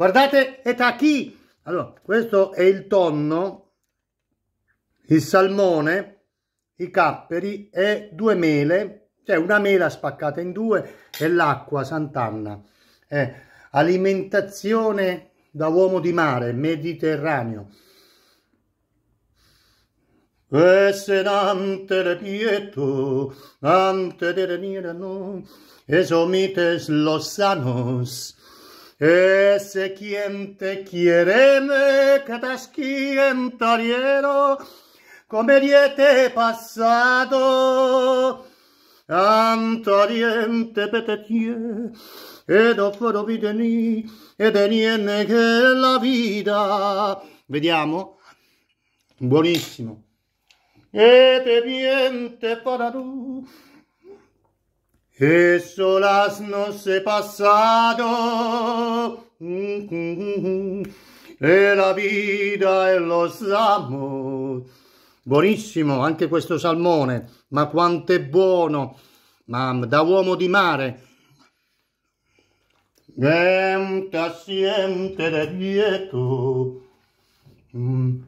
Guardate e tachi. Allora, questo è il tonno, il salmone, i capperi e due mele, cioè una mela spaccata in due e l'acqua Sant'Anna. Eh, alimentazione da uomo di mare, mediterraneo. Esse nante le pieto, nante de renirano, esomites los sanos. Ese quien te quiere me catashkien tariero come diete passato antariente petetie ed offro videni ed enienne che la vita vediamo buonissimo e te niente paradu Eso las nos he pasado, e la vita e lo amo. Buonissimo anche questo salmone, ma quanto è buono, ma da uomo di mare. Gente siente dietro, mm.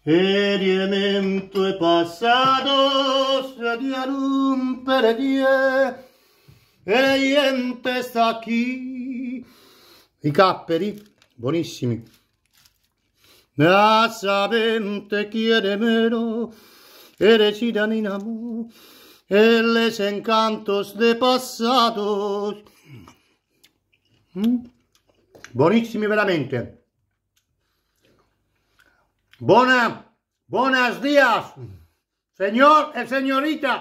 e riemento è passato, dia rompere die e niente sta chi i capperi buonissimi la sapente chiede meno e recita in amore e les encantos de passato mm. buonissimi veramente buona buonas dias Señor, eh, señorita.